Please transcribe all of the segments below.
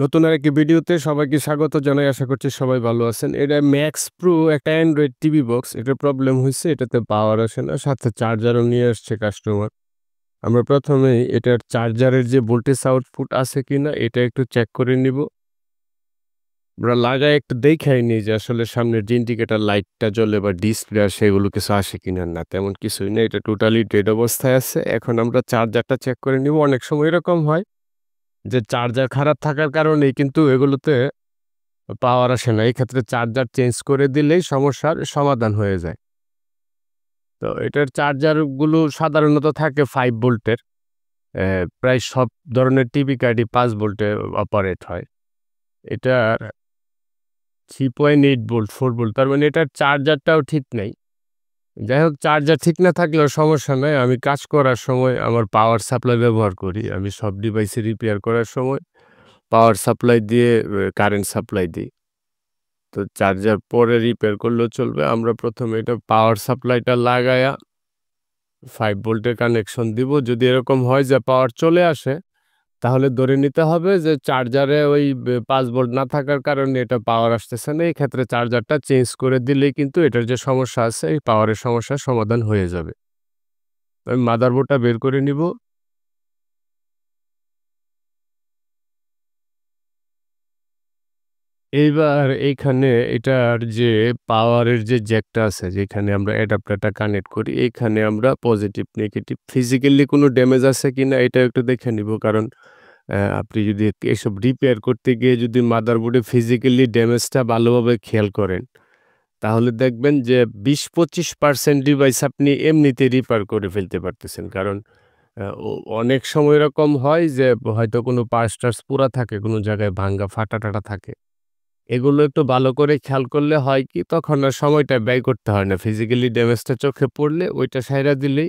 নতুন আরেকটি ভিডিওতে সবাইকে স্বাগত জানাই আশা করছি সবাই ভালো আছেন এটা ম্যাক্স প্রো একটা অ্যান্ড্রয়েড টিভি বক্স এটা প্রবলেম হয়েছে এটাতে পাওয়ার আসে না সাথে চার্জারও নিয়ে আসছে কাস্টমার আমরা প্রথমে এটার চার্জারের যে ভোল্টেজ আউটপুট আছে কি না এটা একটু চেক করে নিব আমরা লাগায় একটু দেখাই নিই যে আসলে সামনের যে ইন্ডিকেটার লাইটটা জ্বলে বা ডিসপ্লে আর সেগুলো কিছু আসে কিনা না তেমন কিছুই না এটা টোটালি ডেড অবস্থায় আছে এখন আমরা চার্জারটা চেক করে নিব অনেক সময় এরকম হয় যে চার্জার খারাপ থাকার কারণে কিন্তু এগুলোতে পাওয়ার আসে না এই ক্ষেত্রে চার্জার চেঞ্জ করে দিলেই সমস্যার সমাধান হয়ে যায় তো এটার চার্জারগুলো সাধারণত থাকে ফাইভ ভোল্টের প্রায় সব ধরনের টিভি কার্ডই পাঁচ ভোল্টে অপারেট হয় এটার three point eight volt four volt তার মানে এটার চার্জারটাও ঠিক নেই যাই হোক চার্জার ঠিক না থাকলেও সমস্যা নাই আমি কাজ করার সময় আমার পাওয়ার সাপ্লাই ব্যবহার করি আমি সব ডিভাইসে রিপেয়ার করার সময় পাওয়ার সাপ্লাই দিয়ে কারেন্ট সাপ্লাই দিই তো চার্জার পরে রিপেয়ার করলেও চলবে আমরা প্রথমে এটা পাওয়ার সাপ্লাইটা লাগায়া ফাইভ ভোল্টের কানেকশন দিব যদি এরকম হয় যে পাওয়ার চলে আসে তাহলে ধরে নিতে হবে যে চার্জারে ওই পাসবোর্ড না থাকার কারণে এটা পাওয়ার আসতেছে না এই ক্ষেত্রে চার্জারটা চেঞ্জ করে দিলেই কিন্তু এটার যে সমস্যা আছে এই পাওয়ারের সমস্যার সমাধান হয়ে যাবে আমি মাদারবোর্ডটা বের করে নিব এইবার এইখানে এটার যে পাওয়ারের যে জ্যাকটা আছে যেখানে আমরা অ্যাডাপ্টারটা কানেক্ট করি এইখানে আমরা পজিটিভ নেগেটিভ ফিজিক্যালি কোনো ড্যামেজ আছে কি না এটা একটু দেখে নিব কারণ আপনি যদি এসব রিপেয়ার করতে গিয়ে যদি মাদারবোর্ডে ফিজিক্যালি ড্যামেজটা ভালোভাবে খেয়াল করেন তাহলে দেখবেন যে বিশ পঁচিশ পার্সেন্ট ডিভাইস আপনি এমনিতে রিপেয়ার করে ফেলতে পারতেছেন কারণ অনেক সময় এরকম হয় যে হয়তো কোনো পার্স টার্স পুরা থাকে কোনো জায়গায় ভাঙ্গা ফাটা টাটা থাকে এগুলো একটু ভালো করে খেয়াল করলে হয় কি তখন আর সময়টা ব্যয় করতে হয় না ফিজিক্যালি ড্যামেজটা চোখে পড়লে ওইটা সাইরা দিলেই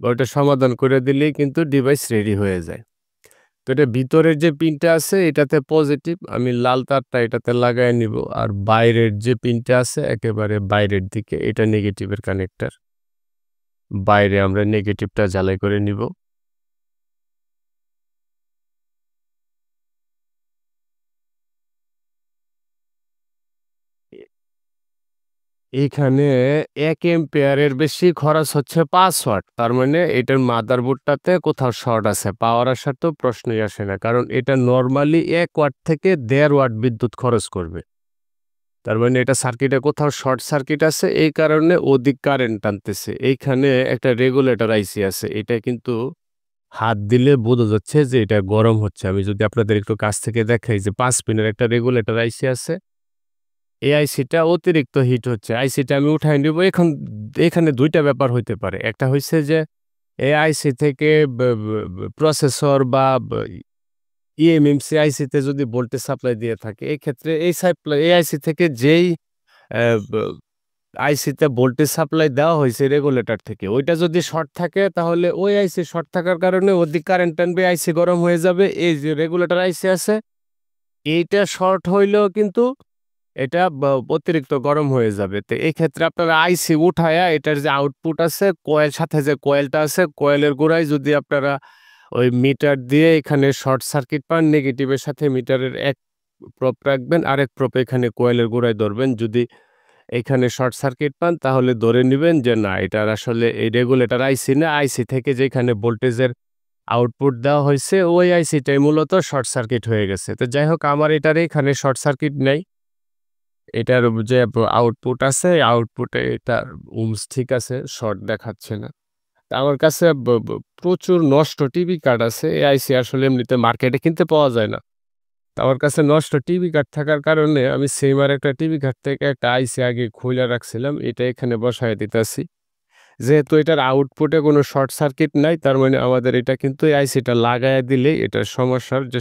বা ওইটা সমাধান করে দিলেই কিন্তু ডিভাইস রেডি হয়ে যায় তো এটা ভিতরের যে পিনটা আছে এটাতে পজিটিভ আমি লাল তারটা এটাতে লাগাই নিব আর বাইরের যে পিনটা আছে একেবারে বাইরের দিকে এটা নেগেটিভের কানেক্টার বাইরে আমরা নেগেটিভটা জ্বালাই করে নিব এখানে এক এম্পেয়ারের বেশি খরচ হচ্ছে পাঁচ তার মানে এটার মাদারবোর্ডটাতে কোথাও শর্ট আছে পাওয়ার আসার তো প্রশ্নই আসে না কারণ এটা নর্মালি এক ওয়াট থেকে দেড় ওয়াট বিদ্যুৎ খরচ করবে তার মানে এটা সার্কিটে কোথাও শর্ট সার্কিট আছে এই কারণে অধিক কারেন্ট টানতেছে এইখানে একটা রেগুলেটর আইসি আছে এটা কিন্তু হাত দিলে বোঝা যাচ্ছে যে এটা গরম হচ্ছে আমি যদি আপনাদের একটু কাছ থেকে দেখাই যে পাঁচ পিনের একটা রেগুলেটর আইসি আছে এই আইসিটা অতিরিক্ত হিট হচ্ছে আইসিটা আমি উঠাই নিব এখন এখানে দুইটা ব্যাপার হইতে পারে একটা হচ্ছে যে এই আইসি থেকে প্রসেসর বা ইএমএমসি আইসিতে e যদি ভোল্টেজ সাপ্লাই দিয়ে থাকে এই ক্ষেত্রে এই সাপ্লাই এই আইসি থেকে যেই আইসিতে ভোল্টেজ সাপ্লাই দেওয়া হয়েছে রেগুলেটর থেকে ওইটা যদি শর্ট থাকে তাহলে ওই আইসি শর্ট থাকার কারণে ওদিক কারেন্ট টানবে আইসি গরম হয়ে যাবে এই যে রেগুলেটর আইসি আছে এইটা শর্ট হইলেও কিন্তু এটা অতিরিক্ত গরম হয়ে যাবে তো এই ক্ষেত্রে আপনারা আইসি উঠায়া এটার যে আউটপুট আছে কয়েল সাথে যে কয়েলটা আছে কয়েলের গোড়ায় যদি আপনারা ওই মিটার দিয়ে এখানে শর্ট সার্কিট পান নেগেটিভের সাথে মিটারের এক প্রপ রাখবেন আরেক প্রপ এখানে কয়েলের গোড়ায় ধরবেন যদি এখানে শর্ট সার্কিট পান তাহলে ধরে নেবেন যে না এটার আসলে এই রেগুলেটার আইসি না আইসি থেকে যে এখানে ভোল্টেজের আউটপুট দেওয়া হয়েছে ওই আইসিটাই মূলত শর্ট সার্কিট হয়ে গেছে তো যাই হোক আমার এটার এখানে শর্ট সার্কিট নেই এটার যে আউটপুট আছে আউটপুটে এটার উমস ঠিক আছে শর্ট দেখাচ্ছে না আমার কাছে প্রচুর নষ্ট টিভি কার্ড আছে এআইসি আসলে এমনিতে মার্কেটে কিনতে পাওয়া যায় না আমার কাছে নষ্ট টিভি কার্ড থাকার কারণে আমি সেইমার একটা টিভি কার্ড থেকে একটা আইসি আগে খুলে রাখছিলাম এটা এখানে বসায় দিতেছি যেহেতু এটার আউটপুটে কোনো শর্ট সার্কিট নাই তার মানে আমাদের এটা কিন্তু আইসিটা লাগায় দিলে এটার সমস্যার যে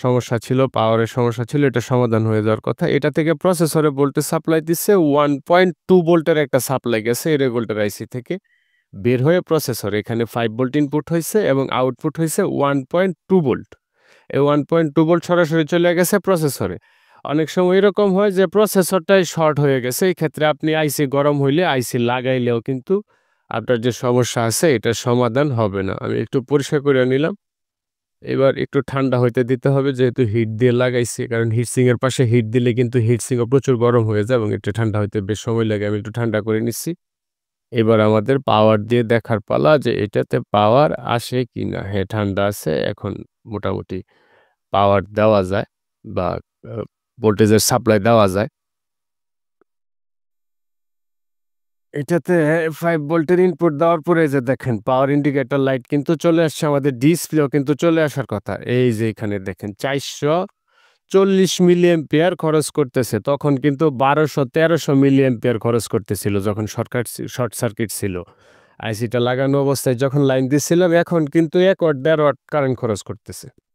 সমস্যা ছিল পাওয়ারের সমস্যা ছিল এটা সমাধান হয়ে যাওয়ার কথা এটা থেকে প্রসেসরে ভোল্টেজ সাপ্লাই দিচ্ছে ওয়ান পয়েন্ট টু ভোল্টের একটা সাপ্লাই গেছে এর রেগুলেটার আইসি থেকে বের হয়ে প্রসেসর এখানে ফাইভ ভোল্ট ইনপুট হয়েছে এবং আউটপুট হয়েছে ওয়ান পয়েন্ট টু ভোল্ট এই ওয়ান পয়েন্ট টু ভোল্ট সরাসরি চলে গেছে প্রসেসরে অনেক সময় এরকম হয় যে প্রসেসরটাই শর্ট হয়ে গেছে এই ক্ষেত্রে আপনি আইসি গরম হইলে আইসি লাগাইলেও কিন্তু আপনার যে সমস্যা আছে এটা সমাধান হবে না আমি একটু পরিষ্কার করে নিলাম এবার একটু ঠান্ডা হইতে দিতে হবে যেহেতু হিট দিয়ে লাগাইছি কারণ হিটসিংয়ের পাশে হিট দিলে কিন্তু হিটসিংও প্রচুর গরম হয়ে যায় এবং একটু ঠান্ডা হইতে বেশ সময় লাগে আমি একটু ঠান্ডা করে নিচ্ছি এবার আমাদের পাওয়ার দিয়ে দেখার পালা যে এটাতে পাওয়ার আসে কি না হ্যাঁ ঠান্ডা আছে এখন মোটামুটি পাওয়ার দেওয়া যায় বা ভোল্টেজের সাপ্লাই দেওয়া যায় এটাতে ফাইভ ভোল্টের ইনপুট দেওয়ার পরে যে দেখেন পাওয়ার ইন্ডিকেটর লাইট কিন্তু চলে আসছে আমাদের ডিসপ্লেও কিন্তু চলে আসার কথা এই যে এখানে দেখেন চারশো চল্লিশ মিলি পেয়ার খরচ করতেছে তখন কিন্তু বারোশো তেরোশো মিলি পেয়ার খরচ করতেছিল যখন সরকার শর্ট সার্কিট ছিল আইসিটা লাগানো অবস্থায় যখন লাইন দিচ্ছিলাম এখন কিন্তু এক ওয়াট দেড় ওয়াট কারেন্ট খরচ করতেছে